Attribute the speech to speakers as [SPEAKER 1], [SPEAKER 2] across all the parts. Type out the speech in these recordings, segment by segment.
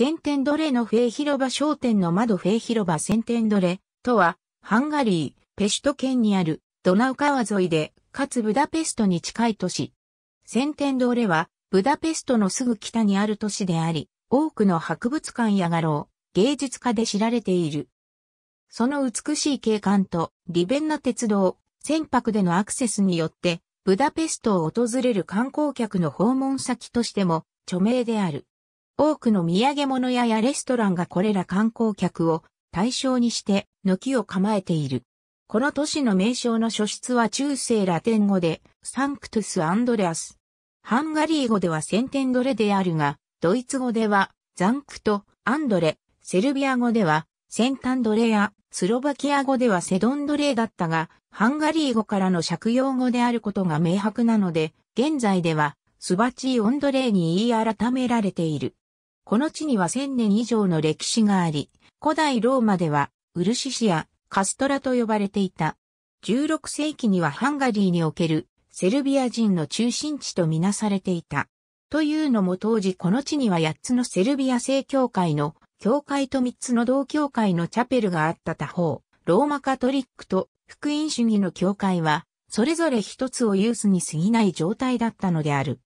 [SPEAKER 1] セテンドレのフェイ広場商店の窓フェイ広場セテンドレとは、ハンガリー、ペシュト県にあるドナウ川沿いで、かつブダペストに近い都市。セテンドレは、ブダペストのすぐ北にある都市であり、多くの博物館や画廊、芸術家で知られている。その美しい景観と利便な鉄道、船舶でのアクセスによって、ブダペストを訪れる観光客の訪問先としても著名である。多くの土産物屋やレストランがこれら観光客を対象にして軒を構えている。この都市の名称の書出は中世ラテン語でサンクトゥス・アンドレアス。ハンガリー語ではセンテンドレであるが、ドイツ語ではザンクト、アンドレ、セルビア語ではセンタンドレやスロバキア語ではセドンドレだったが、ハンガリー語からの借用語であることが明白なので、現在ではスバチー・オンドレイに言い改められている。この地には千年以上の歴史があり、古代ローマでは、ウルシシア、カストラと呼ばれていた。16世紀にはハンガリーにおけるセルビア人の中心地とみなされていた。というのも当時この地には8つのセルビア正教会の教会と3つの同教会のチャペルがあった他方、ローマカトリックと福音主義の教会は、それぞれ一つをユースに過ぎない状態だったのである。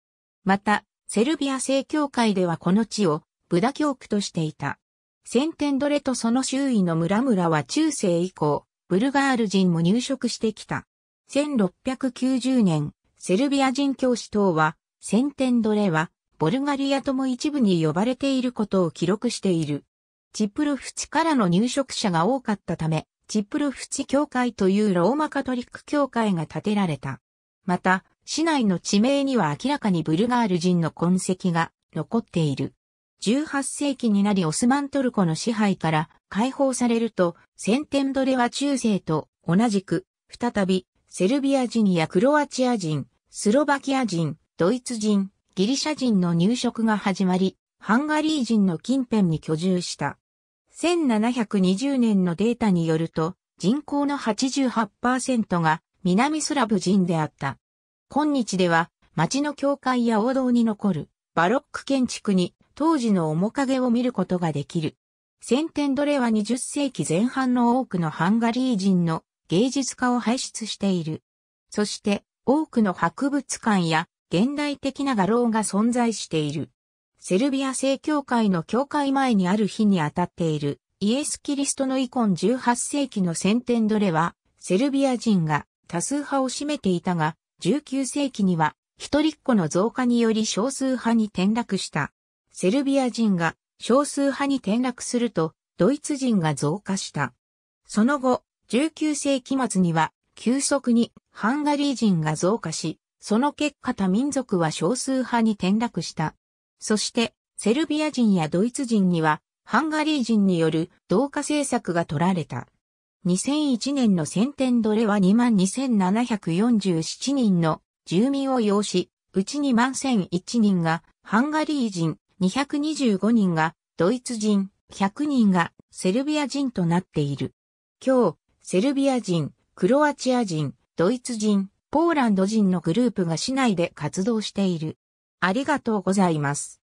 [SPEAKER 1] また、セルビア正教会ではこの地をブダ教区としていた。センテンドレとその周囲の村々は中世以降、ブルガール人も入植してきた。1690年、セルビア人教師等は、センテンドレは、ボルガリアとも一部に呼ばれていることを記録している。チップロフチからの入植者が多かったため、チップロフチ教会というローマカトリック教会が建てられた。また、市内の地名には明らかにブルガール人の痕跡が残っている。18世紀になりオスマントルコの支配から解放されると、センテンドレは中世と同じく、再び、セルビア人やクロアチア人、スロバキア人、ドイツ人、ギリシャ人の入植が始まり、ハンガリー人の近辺に居住した。1720年のデータによると、人口の88%が南スラブ人であった。今日では、町の教会や王道に残るバロック建築に当時の面影を見ることができる。センテンドレは20世紀前半の多くのハンガリー人の芸術家を輩出している。そして多くの博物館や現代的な画廊が存在している。セルビア正教会の教会前にある日に当たっているイエス・キリストの遺ン18世紀のセンテンドレはセルビア人が多数派を占めていたが19世紀には一人っ子の増加により少数派に転落した。セルビア人が少数派に転落すると、ドイツ人が増加した。その後、19世紀末には、急速にハンガリー人が増加し、その結果他民族は少数派に転落した。そして、セルビア人やドイツ人には、ハンガリー人による同化政策が取られた。2001年の先天奴隷は22,747人の住民を要し、うち2万1001人がハンガリー人、225人がドイツ人、100人がセルビア人となっている。今日、セルビア人、クロアチア人、ドイツ人、ポーランド人のグループが市内で活動している。ありがとうございます。